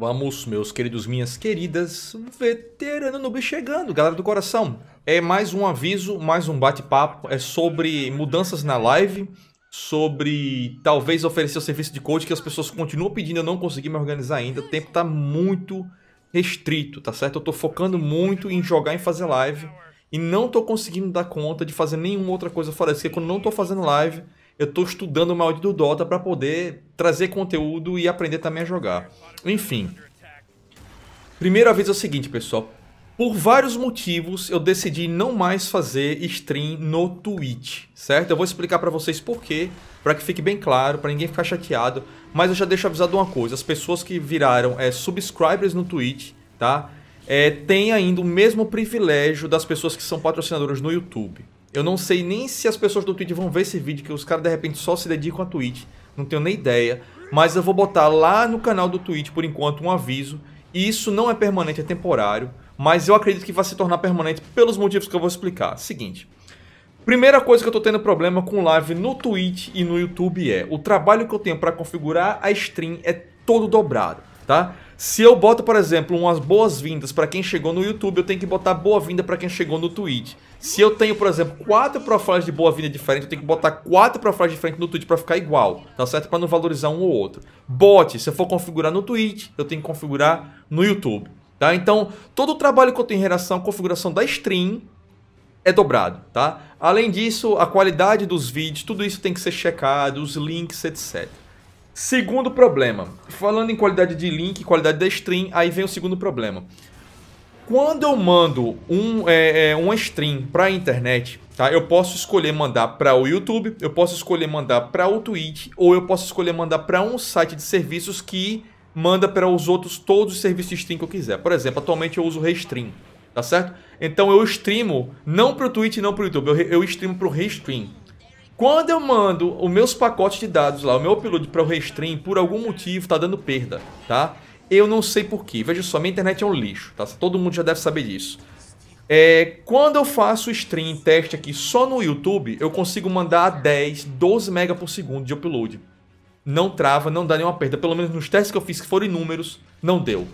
Vamos, meus queridos, minhas queridas, veterano noob chegando, galera do coração. É mais um aviso, mais um bate-papo, é sobre mudanças na live, sobre talvez oferecer o serviço de coach que as pessoas continuam pedindo, eu não consegui me organizar ainda, o tempo tá muito restrito, tá certo? Eu tô focando muito em jogar e fazer live e não tô conseguindo dar conta de fazer nenhuma outra coisa fora disso. porque quando não tô fazendo live, eu estou estudando o maldito do Dota para poder trazer conteúdo e aprender também a jogar. Enfim. primeira vez é o seguinte, pessoal. Por vários motivos, eu decidi não mais fazer stream no Twitch, certo? Eu vou explicar para vocês por quê, para que fique bem claro, para ninguém ficar chateado. Mas eu já deixo avisado uma coisa, as pessoas que viraram é, subscribers no Twitch, tá? É, tem ainda o mesmo privilégio das pessoas que são patrocinadoras no YouTube, eu não sei nem se as pessoas do Twitch vão ver esse vídeo, que os caras de repente só se dedicam a Twitch. Não tenho nem ideia. Mas eu vou botar lá no canal do Twitch, por enquanto, um aviso. E isso não é permanente, é temporário. Mas eu acredito que vai se tornar permanente pelos motivos que eu vou explicar. Seguinte. Primeira coisa que eu tô tendo problema com live no Twitch e no YouTube é o trabalho que eu tenho para configurar a stream é todo dobrado, tá? Se eu boto, por exemplo, umas boas-vindas para quem chegou no YouTube, eu tenho que botar boa-vinda para quem chegou no Twitch. Se eu tenho, por exemplo, quatro profiles de boa-vinda diferentes, eu tenho que botar quatro profiles diferentes no Twitch para ficar igual, tá certo? Para não valorizar um ou outro. Bot, se eu for configurar no Twitch, eu tenho que configurar no YouTube, tá? Então, todo o trabalho que eu tenho em relação à configuração da stream é dobrado, tá? Além disso, a qualidade dos vídeos, tudo isso tem que ser checado, os links, etc. Segundo problema. Falando em qualidade de link, qualidade da stream, aí vem o segundo problema. Quando eu mando um, é, é uma stream para a internet, tá? eu posso escolher mandar para o YouTube, eu posso escolher mandar para o Twitch, ou eu posso escolher mandar para um site de serviços que manda para os outros todos os serviços de stream que eu quiser. Por exemplo, atualmente eu uso o Restream, tá certo? Então eu streamo não para o Twitch e não para o YouTube, eu, eu streamo para o Restream. Quando eu mando os meus pacotes de dados lá, o meu upload para o Restream, por algum motivo tá dando perda, tá? Eu não sei porquê. Veja só, minha internet é um lixo, tá? Todo mundo já deve saber disso. É, quando eu faço stream teste aqui só no YouTube, eu consigo mandar 10, 12 mega por segundo de upload. Não trava, não dá nenhuma perda. Pelo menos nos testes que eu fiz, que foram inúmeros, não deu.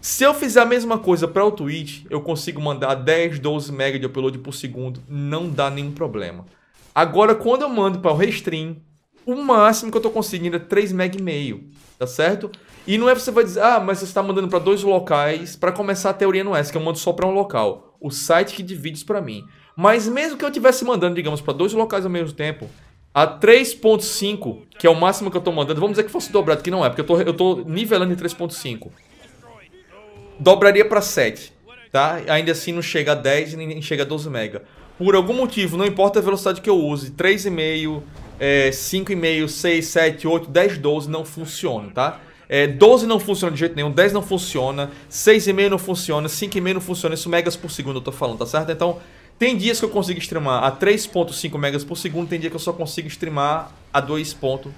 Se eu fizer a mesma coisa para o Twitch, eu consigo mandar 10, 12 mega de upload por segundo, não dá nenhum problema. Agora, quando eu mando para o Restream, o máximo que eu estou conseguindo é 3,5 mega meio, tá certo? E não é você vai dizer, ah, mas você está mandando para dois locais. Para começar, a teoria não é essa, que eu mando só para um local. O site que divide isso para mim. Mas mesmo que eu estivesse mandando, digamos, para dois locais ao mesmo tempo, a 3.5, que é o máximo que eu estou mandando, vamos dizer que fosse dobrado, que não é, porque eu estou nivelando em 3.5. Dobraria para 7, tá? Ainda assim não chega a 10 e nem chega a 12 mega por algum motivo, não importa a velocidade que eu use, 3,5, é, 5,5, 6, 7, 8, 10, 12, não funciona, tá? É, 12 não funciona de jeito nenhum, 10 não funciona, 6,5 não funciona, 5,5 não funciona, isso megas por segundo eu tô falando, tá certo? Então, tem dias que eu consigo streamar a 3.5 megas por segundo, tem dia que eu só consigo streamar a 2.5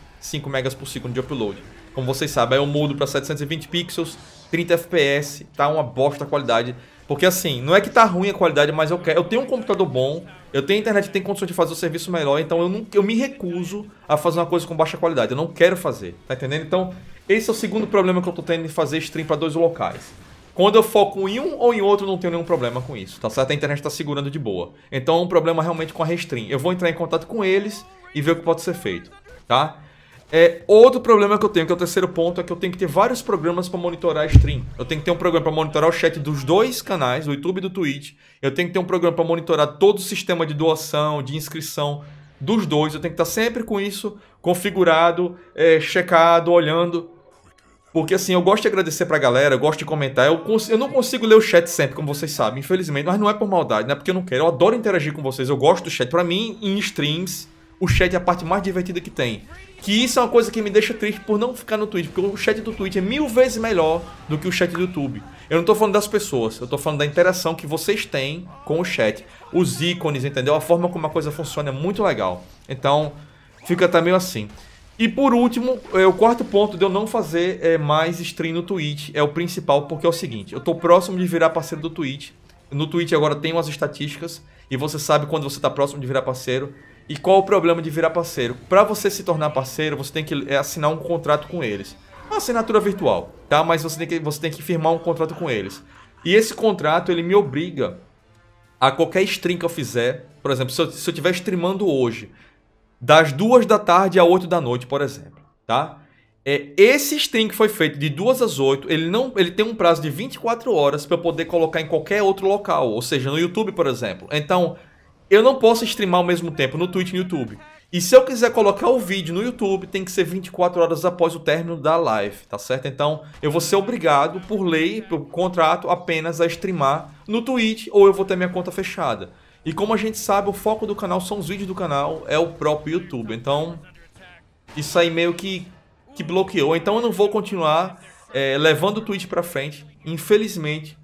megas por segundo de upload. Como vocês sabem, aí eu mudo pra 720 pixels, 30 fps, tá uma bosta a qualidade porque assim, não é que tá ruim a qualidade, mas eu quero. Eu tenho um computador bom, eu tenho internet que tem condições de fazer o um serviço melhor, então eu, não, eu me recuso a fazer uma coisa com baixa qualidade. Eu não quero fazer, tá entendendo? Então, esse é o segundo problema que eu tô tendo em fazer stream para dois locais. Quando eu foco em um ou em outro, não tenho nenhum problema com isso, tá certo? A internet tá segurando de boa. Então, é um problema realmente com a restream. Eu vou entrar em contato com eles e ver o que pode ser feito, tá? É, outro problema que eu tenho, que é o terceiro ponto, é que eu tenho que ter vários programas para monitorar a stream. Eu tenho que ter um programa para monitorar o chat dos dois canais, do YouTube e do Twitch. Eu tenho que ter um programa para monitorar todo o sistema de doação, de inscrição dos dois. Eu tenho que estar sempre com isso configurado, é, checado, olhando. Porque assim, eu gosto de agradecer pra galera, eu gosto de comentar. Eu, eu, não consigo ler o chat sempre, como vocês sabem, infelizmente, mas não é por maldade, não é porque eu não quero. Eu adoro interagir com vocês, eu gosto do chat. Pra mim, em streams, o chat é a parte mais divertida que tem. Que isso é uma coisa que me deixa triste por não ficar no Twitch, porque o chat do Twitch é mil vezes melhor do que o chat do YouTube. Eu não tô falando das pessoas, eu tô falando da interação que vocês têm com o chat. Os ícones, entendeu? A forma como a coisa funciona é muito legal. Então, fica até meio assim. E por último, é, o quarto ponto de eu não fazer é, mais stream no Twitch é o principal, porque é o seguinte: eu tô próximo de virar parceiro do Twitch. No Twitch agora tem umas estatísticas e você sabe quando você tá próximo de virar parceiro. E qual o problema de virar parceiro? Para você se tornar parceiro, você tem que é, assinar um contrato com eles. Uma assinatura virtual, tá? Mas você tem que, você tem que firmar um contrato com eles. E esse contrato, ele me obriga a qualquer stream que eu fizer, por exemplo, se eu, estiver streamando hoje, das duas da tarde a 8 da noite, por exemplo, tá? É, esse stream que foi feito de 2 às 8, ele não, ele tem um prazo de 24 horas para eu poder colocar em qualquer outro local, ou seja, no YouTube, por exemplo. Então, eu não posso streamar ao mesmo tempo no Twitch e no YouTube. E se eu quiser colocar o vídeo no YouTube, tem que ser 24 horas após o término da live, tá certo? Então, eu vou ser obrigado, por lei, por contrato, apenas a streamar no Twitch ou eu vou ter minha conta fechada. E como a gente sabe, o foco do canal são os vídeos do canal, é o próprio YouTube. Então, isso aí meio que, que bloqueou. Então, eu não vou continuar é, levando o Twitch pra frente, infelizmente,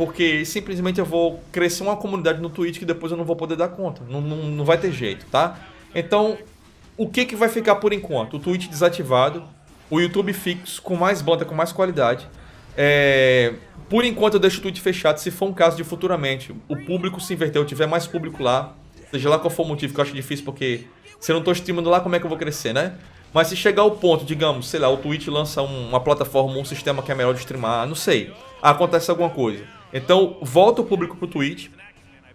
porque simplesmente eu vou crescer uma comunidade no Twitch que depois eu não vou poder dar conta. Não, não, não vai ter jeito, tá? Então, o que, que vai ficar por enquanto? O Twitch desativado, o YouTube fixo, com mais banda, com mais qualidade. É... Por enquanto eu deixo o Twitch fechado, se for um caso de futuramente o público se inverter, eu tiver mais público lá, seja lá qual for o motivo, que eu acho difícil porque se eu não estou streamando lá, como é que eu vou crescer, né? Mas se chegar ao ponto, digamos, sei lá, o Twitch lança um, uma plataforma, um sistema que é melhor de streamar, não sei, acontece alguma coisa então, volta o público pro Twitch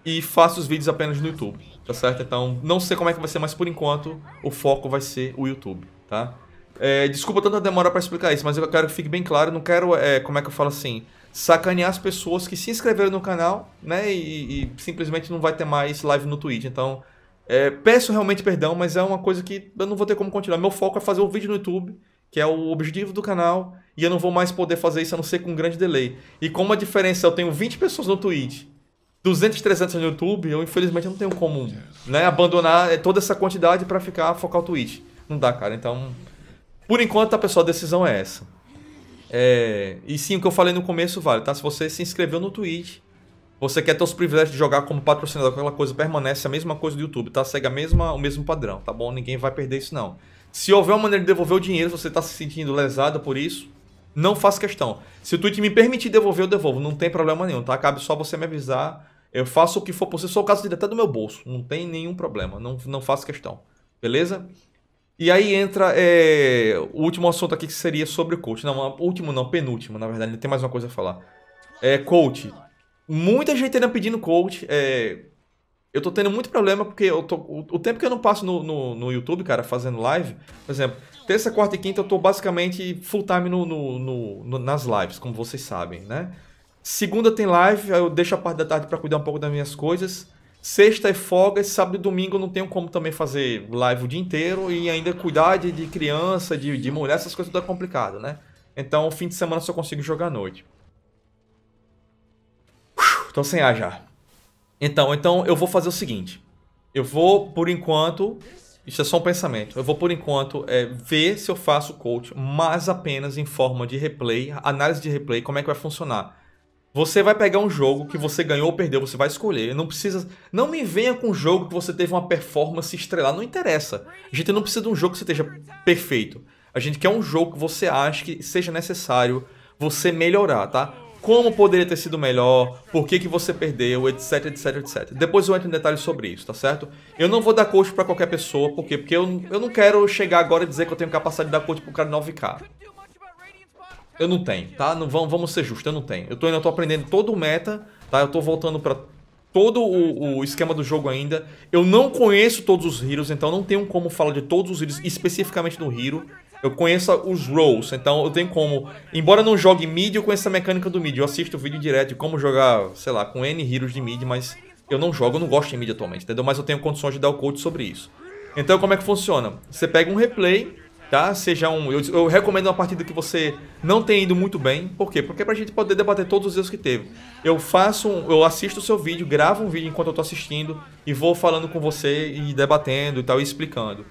e faço os vídeos apenas no YouTube, tá certo? Então, não sei como é que vai ser, mas por enquanto o foco vai ser o YouTube, tá? É, desculpa tanta demora para explicar isso, mas eu quero que fique bem claro, não quero, é, como é que eu falo assim, sacanear as pessoas que se inscreveram no canal, né, e, e simplesmente não vai ter mais live no Twitch, então... É, peço realmente perdão, mas é uma coisa que eu não vou ter como continuar. Meu foco é fazer o vídeo no YouTube que é o objetivo do canal, e eu não vou mais poder fazer isso a não ser com um grande delay. E como a diferença, eu tenho 20 pessoas no Twitch, 200, 300 no YouTube, eu infelizmente não tenho como né, abandonar eh, toda essa quantidade para ficar, focar o Twitch. Não dá, cara. Então, por enquanto, a pessoal, a decisão é essa. É... E sim, o que eu falei no começo vale, tá? Se você se inscreveu no Twitch, você quer ter os privilégios de jogar como patrocinador, aquela coisa permanece a mesma coisa do YouTube, tá? Segue a mesma, o mesmo padrão, tá bom? Ninguém vai perder isso, não. Se houver uma maneira de devolver o dinheiro, se você está se sentindo lesada por isso, não faça questão. Se o Twitch me permitir devolver, eu devolvo. Não tem problema nenhum, tá? Cabe só você me avisar. Eu faço o que for possível. Sou o caso de até do meu bolso. Não tem nenhum problema. Não, não faço questão. Beleza? E aí entra é, o último assunto aqui que seria sobre o coach. Não, último não, penúltimo, na verdade. Tem mais uma coisa a falar. É coach. Muita gente ainda pedindo coach. É, eu tô tendo muito problema porque eu tô, o, o tempo que eu não passo no, no, no, YouTube, cara, fazendo live, por exemplo, terça, quarta e quinta eu tô basicamente full time no, no, nas lives, como vocês sabem, né? Segunda tem live, aí eu deixo a parte da tarde para cuidar um pouco das minhas coisas. Sexta é folga, sábado e domingo eu não tenho como também fazer live o dia inteiro e ainda cuidar de, de criança, de, de mulher, essas coisas tudo é complicado, né? Então, fim de semana só consigo jogar à noite. Tô sem ar já. Então, então eu vou fazer o seguinte. Eu vou, por enquanto, isso é só um pensamento. Eu vou, por enquanto, é, ver se eu faço coach, mas apenas em forma de replay, análise de replay, como é que vai funcionar. Você vai pegar um jogo que você ganhou ou perdeu, você vai escolher. Não precisa. Não me venha com um jogo que você teve uma performance estrelar, não interessa. A gente não precisa de um jogo que você esteja perfeito. A gente quer um jogo que você acha que seja necessário você melhorar, tá? como poderia ter sido melhor, por que, que você perdeu, etc, etc, etc. Depois eu entro em detalhes sobre isso, tá certo? Eu não vou dar coach para qualquer pessoa, por quê? Porque eu, eu não quero chegar agora e dizer que eu tenho capacidade de dar coach pro cara 9k. Eu não tenho, tá? Não, vamos, vamos ser justos, eu não tenho. Eu tô, ainda tô aprendendo todo o meta, tá? Eu tô voltando pra todo o, o, esquema do jogo ainda. Eu não conheço todos os heroes, então não tenho como falar de todos os heroes, especificamente do hero eu conheça os roles, então eu tenho como... Embora eu não jogue mid, eu conheço a mecânica do mid. Eu assisto o vídeo direto de como jogar, sei lá, com N heroes de mid, mas eu não jogo, eu não gosto de mid atualmente, entendeu? Mas eu tenho condições de dar o coach sobre isso. Então, como é que funciona? Você pega um replay, tá? Seja um... Eu, eu, recomendo uma partida que você não tenha ido muito bem. Por quê? Porque é pra gente poder debater todos os erros que teve. Eu faço... Um, eu assisto o seu vídeo, gravo um vídeo enquanto eu tô assistindo e vou falando com você e debatendo e tal, e explicando.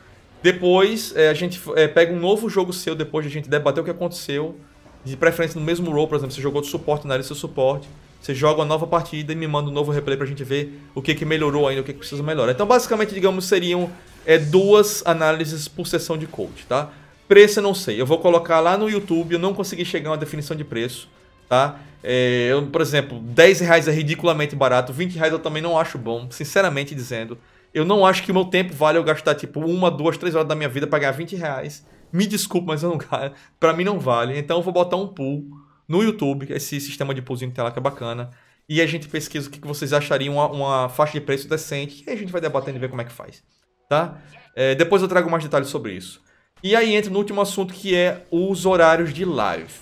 Depois é, a gente é, pega um novo jogo seu, depois de a gente debater o que aconteceu. De preferência no mesmo role, por exemplo, você jogou de suporte na área do seu suporte. Você joga uma nova partida e me manda um novo replay pra gente ver o que, que melhorou ainda, o que, que precisa melhorar. Então, basicamente, digamos, seriam é, duas análises por sessão de coach, tá? Preço eu não sei. Eu vou colocar lá no YouTube, eu não consegui chegar a uma definição de preço, tá? É, eu, por exemplo, 10 reais é ridiculamente barato, 20 reais eu também não acho bom, sinceramente dizendo. Eu não acho que o meu tempo vale eu gastar, tipo, uma, duas, três horas da minha vida pra ganhar 20 reais. Me desculpe, mas eu não ganho. Pra mim não vale. Então eu vou botar um pool no YouTube, esse sistema de poolzinho tem tela que é bacana. E a gente pesquisa o que vocês achariam uma, uma faixa de preço decente. E a gente vai debatendo e ver como é que faz. Tá? É, depois eu trago mais detalhes sobre isso. E aí entra no último assunto que é os horários de live.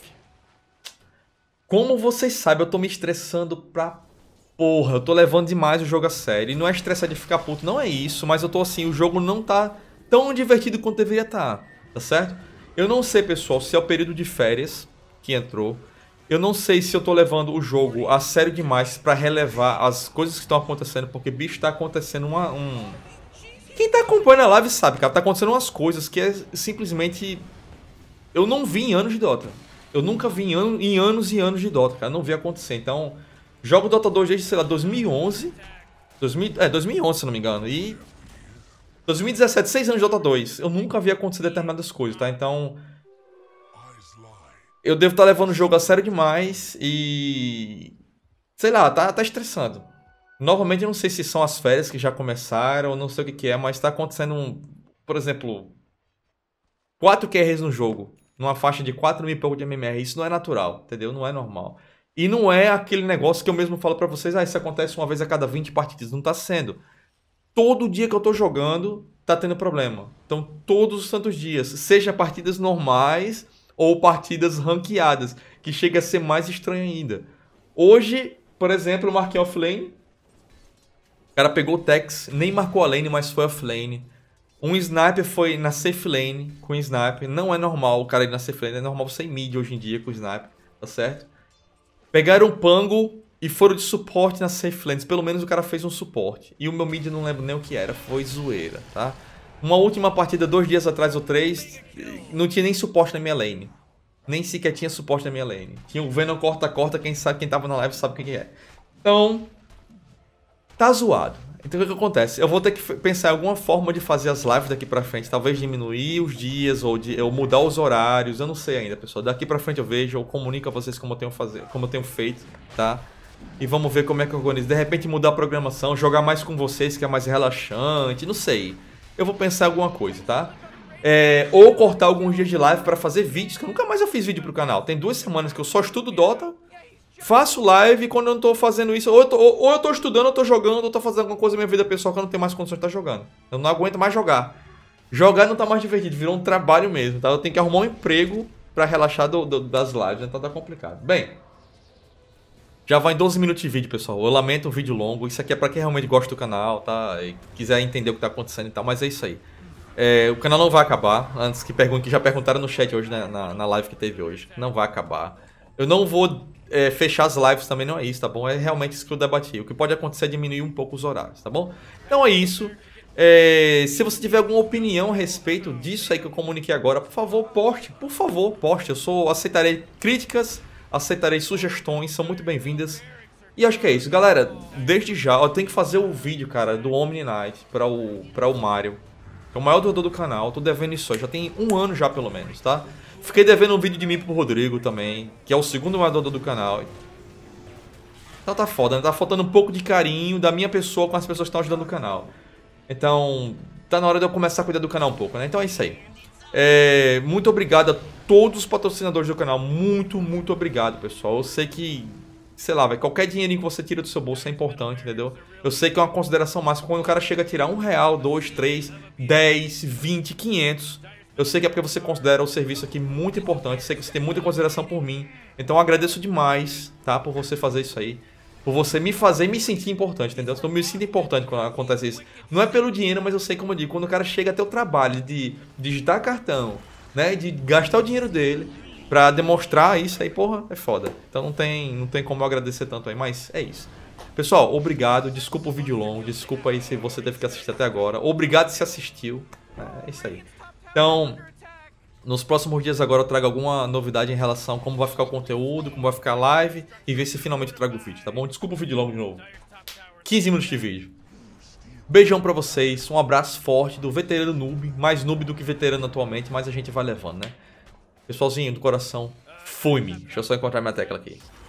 Como vocês sabem, eu tô me estressando pra porra, eu tô levando demais o jogo a sério. E não é estressado de ficar puto, não é isso, mas eu tô assim, o jogo não tá tão divertido quanto deveria estar, tá, tá certo? Eu não sei, pessoal, se é o período de férias que entrou. Eu não sei se eu tô levando o jogo a sério demais para relevar as coisas que estão acontecendo, porque, bicho, tá acontecendo uma, um... Quem tá acompanhando a live sabe, cara, tá acontecendo umas coisas que é simplesmente... Eu não vi em anos de Dota. Eu nunca vi em, em anos e anos de Dota, cara. não vi acontecer, então... Jogo Dota 2 desde, sei lá, 2011. 2000, é, 2011, se não me engano. E 2017, 6 anos de Dota 2. Eu nunca vi acontecer determinadas coisas, tá? Então, eu devo estar tá levando o jogo a sério demais e... Sei lá, tá, tá estressando. Novamente, eu não sei se são as férias que já começaram, não sei o que, que é, mas tá acontecendo, um, por exemplo, 4 QRs no jogo, numa faixa de 4 mil e pouco de MMR. Isso não é natural, entendeu? Não é normal. E não é aquele negócio que eu mesmo falo para vocês, ah, isso acontece uma vez a cada 20 partidas. Não está sendo. Todo dia que eu estou jogando, está tendo problema. Então, todos os santos dias, seja partidas normais ou partidas ranqueadas, que chega a ser mais estranho ainda. Hoje, por exemplo, eu marquei offlane. O cara pegou o Tex, nem marcou a lane, mas foi offlane. Um sniper foi na safe lane com o sniper. Não é normal o cara ir na safe lane, é normal sem mid hoje em dia com o sniper, tá certo? Pegaram o Pango e foram de suporte na Safe Lands. Pelo menos o cara fez um suporte. E o meu mid não lembro nem o que era. Foi zoeira, tá? Uma última partida, dois dias atrás ou três, não tinha nem suporte na minha lane. Nem sequer tinha suporte na minha lane. Tinha o Venom corta-corta, quem sabe, quem tava na live sabe quem é. Então, tá zoado. Então o que, acontece? Eu vou ter que pensar em alguma forma de fazer as lives daqui para frente. Talvez diminuir os dias ou, de, ou mudar os horários. Eu não sei ainda, pessoal. Daqui para frente eu vejo, eu comunico a vocês como eu tenho, fazer, como eu tenho feito, tá? E vamos ver como é que eu organizo. De repente mudar a programação, jogar mais com vocês, que é mais relaxante, não sei. Eu vou pensar alguma coisa, tá? É, ou cortar alguns dias de live para fazer vídeos, que eu nunca mais eu fiz vídeo pro canal. Tem duas semanas que eu só estudo Dota Faço live quando eu não tô fazendo isso. Ou eu tô, ou, ou eu tô estudando, ou eu tô jogando, ou eu tô fazendo alguma coisa na minha vida pessoal que eu não tenho mais condições de estar tá jogando. Eu não aguento mais jogar. Jogar não tá mais divertido, virou um trabalho mesmo, tá? Eu tenho que arrumar um emprego para relaxar do, do, das lives, então tá complicado. Bem, já vai em 12 minutos de vídeo, pessoal. Eu lamento um vídeo longo. Isso aqui é para quem realmente gosta do canal, tá? E quiser entender o que tá acontecendo e tal, mas é isso aí. É, o canal não vai acabar. Antes que perguntem, que já perguntaram no chat hoje, né? na, na live que teve hoje. Não vai acabar. Eu não vou é, fechar as lives também não é isso, tá bom? É realmente isso que eu debati. O que pode acontecer é diminuir um pouco os horários, tá bom? Então é isso. É, se você tiver alguma opinião a respeito disso aí que eu comuniquei agora, por favor, poste, por favor, poste. Eu sou, aceitarei críticas, aceitarei sugestões, são muito bem-vindas. E acho que é isso, galera. Desde já, eu tenho que fazer o vídeo, cara, do Omni Knight para o para o Mario é o maior doador do canal, tô devendo isso, já tem um ano já pelo menos, tá? Fiquei devendo um vídeo de mim pro Rodrigo também, que é o segundo maior doador do canal. Então tá foda, né? Tá faltando um pouco de carinho da minha pessoa com as pessoas que estão ajudando o canal. Então, tá na hora de eu começar a cuidar do canal um pouco, né? Então é isso aí. É, muito obrigado a todos os patrocinadores do canal. Muito, muito obrigado, pessoal. Eu sei que sei lá, velho, qualquer dinheirinho que você tira do seu bolso é importante, entendeu? Eu sei que é uma consideração máxima quando o cara chega a tirar um real, dois, três, dez, vinte, quinhentos. Eu sei que é porque você considera o serviço aqui muito importante, sei que você tem muita consideração por mim. Então eu agradeço demais, tá? Por você fazer isso aí. Por você me fazer me sentir importante, entendeu? Então eu me sinto importante quando acontece isso. Não é pelo dinheiro, mas eu sei como eu digo, quando o cara chega até o trabalho de digitar cartão, né? De gastar o dinheiro dele para demonstrar isso aí, porra, é foda. Então não tem, não tem como eu agradecer tanto aí, mas é isso. Pessoal, obrigado. Desculpa o vídeo longo, desculpa aí se você teve que assistir até agora. Obrigado se assistiu. É, é isso aí. Então, nos próximos dias agora eu trago alguma novidade em relação a como vai ficar o conteúdo, como vai ficar a live e ver se finalmente eu trago o vídeo, tá bom? Desculpa o vídeo longo de novo. 15 minutos de vídeo. Beijão pra vocês, um abraço forte do veterano noob, mais noob do que veterano atualmente, mas a gente vai levando, né? Pessoalzinho do coração, fui-me. Deixa eu só encontrar minha tecla aqui.